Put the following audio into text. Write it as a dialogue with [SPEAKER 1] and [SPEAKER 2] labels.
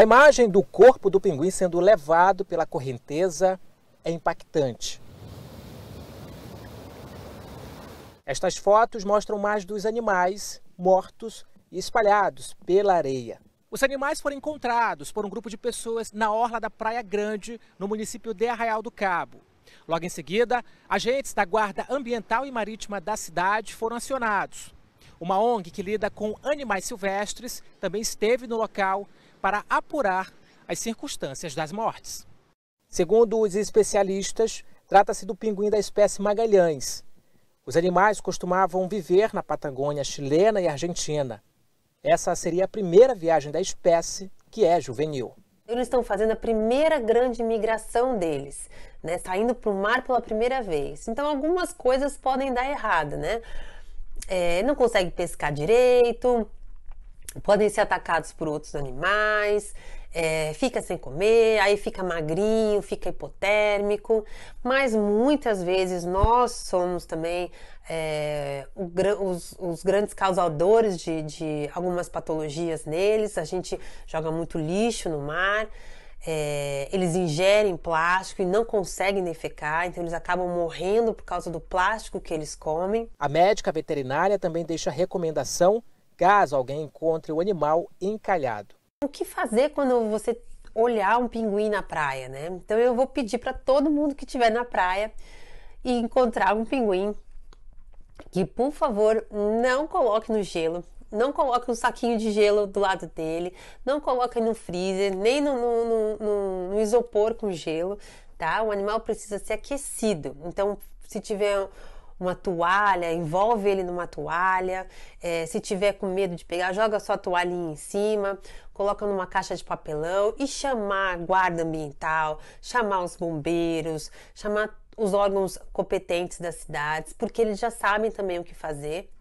[SPEAKER 1] A imagem do corpo do pinguim sendo levado pela correnteza é impactante. Estas fotos mostram mais dos animais mortos e espalhados pela areia. Os animais foram encontrados por um grupo de pessoas na orla da Praia Grande, no município de Arraial do Cabo. Logo em seguida, agentes da Guarda Ambiental e Marítima da cidade foram acionados. Uma ONG que lida com animais silvestres também esteve no local para apurar as circunstâncias das mortes. Segundo os especialistas, trata-se do pinguim da espécie Magalhães. Os animais costumavam viver na Patagônia chilena e argentina. Essa seria a primeira viagem da espécie, que é juvenil.
[SPEAKER 2] Eles estão fazendo a primeira grande migração deles, né? Saindo para o mar pela primeira vez. Então, algumas coisas podem dar errada, né? é, não conseguem pescar direito, podem ser atacados por outros animais, é, fica sem comer, aí fica magrinho, fica hipotérmico, mas muitas vezes nós somos também é, o, os, os, grandes causadores de, de algumas patologias neles, a gente joga muito lixo no mar é, eles ingerem plástico e não conseguem defecar, então eles acabam morrendo por causa do plástico
[SPEAKER 1] que eles comem. A médica veterinária também deixa recomendação caso alguém encontre o animal encalhado.
[SPEAKER 2] O que fazer quando você olhar um pinguim na praia, né? Então eu vou pedir para todo mundo que estiver na praia e encontrar um pinguim que, por favor, não coloque no gelo, não coloque um saquinho de gelo do lado dele, não coloque no freezer, nem no, no, no, no isopor com gelo, tá? O animal precisa ser aquecido. Então, se tiver uma toalha, envolve ele numa toalha. É, se tiver com medo de pegar, joga sua toalhinha em cima, coloca numa caixa de papelão e chamar a guarda ambiental, chamar os bombeiros, chamar os órgãos competentes das cidades, porque eles já sabem também o que fazer.